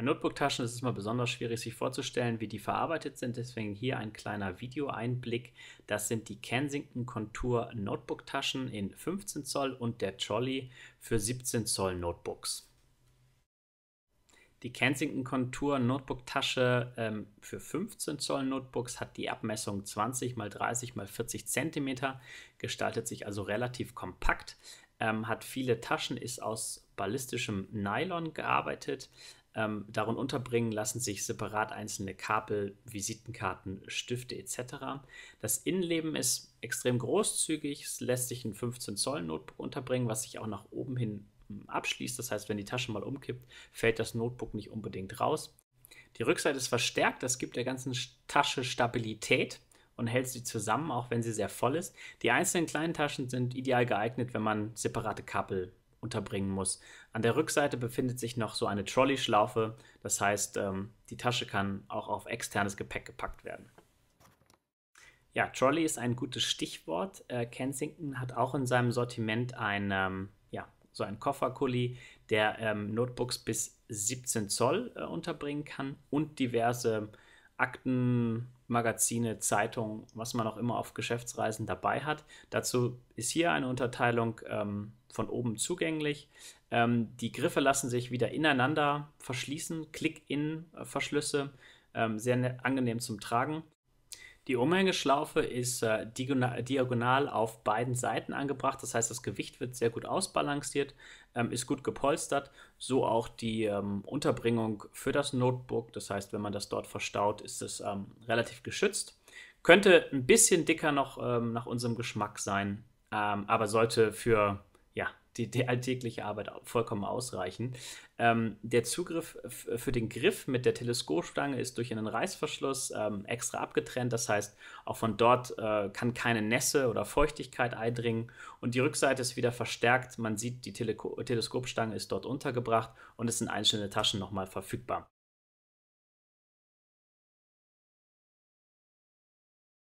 Bei notebook ist es mal besonders schwierig, sich vorzustellen, wie die verarbeitet sind. Deswegen hier ein kleiner Videoeinblick. Das sind die Kensington Contour Notebooktaschen in 15 Zoll und der Trolley für 17 Zoll Notebooks. Die Kensington Contour Notebook Tasche ähm, für 15 Zoll Notebooks hat die Abmessung 20 x 30 x 40 cm, gestaltet sich also relativ kompakt, ähm, hat viele Taschen, ist aus ballistischem Nylon gearbeitet, ähm, darin unterbringen lassen sich separat einzelne Kabel, Visitenkarten, Stifte etc. Das Innenleben ist extrem großzügig, es lässt sich ein 15 Zoll Notebook unterbringen, was sich auch nach oben hin hm, abschließt. Das heißt, wenn die Tasche mal umkippt, fällt das Notebook nicht unbedingt raus. Die Rückseite ist verstärkt, das gibt der ganzen Tasche Stabilität und hält sie zusammen, auch wenn sie sehr voll ist. Die einzelnen kleinen Taschen sind ideal geeignet, wenn man separate Kabel unterbringen muss. An der Rückseite befindet sich noch so eine Trolley-Schlaufe, das heißt, ähm, die Tasche kann auch auf externes Gepäck gepackt werden. Ja, Trolley ist ein gutes Stichwort. Äh, Kensington hat auch in seinem Sortiment ein, ähm, ja, so einen Kofferkuli, der ähm, Notebooks bis 17 Zoll äh, unterbringen kann und diverse Akten, Magazine, Zeitungen, was man auch immer auf Geschäftsreisen dabei hat. Dazu ist hier eine Unterteilung ähm, von oben zugänglich. Ähm, die Griffe lassen sich wieder ineinander verschließen, Click-in-Verschlüsse, ähm, sehr angenehm zum Tragen. Die Umhängeschlaufe ist äh, diagonal auf beiden Seiten angebracht. Das heißt, das Gewicht wird sehr gut ausbalanciert, ähm, ist gut gepolstert. So auch die ähm, Unterbringung für das Notebook. Das heißt, wenn man das dort verstaut, ist es ähm, relativ geschützt. Könnte ein bisschen dicker noch ähm, nach unserem Geschmack sein, ähm, aber sollte für ja, die, die alltägliche Arbeit vollkommen ausreichen. Ähm, der Zugriff für den Griff mit der Teleskopstange ist durch einen Reißverschluss ähm, extra abgetrennt. Das heißt, auch von dort äh, kann keine Nässe oder Feuchtigkeit eindringen. Und die Rückseite ist wieder verstärkt. Man sieht, die Tele Teleskopstange ist dort untergebracht und ist in einzelne Taschen nochmal verfügbar.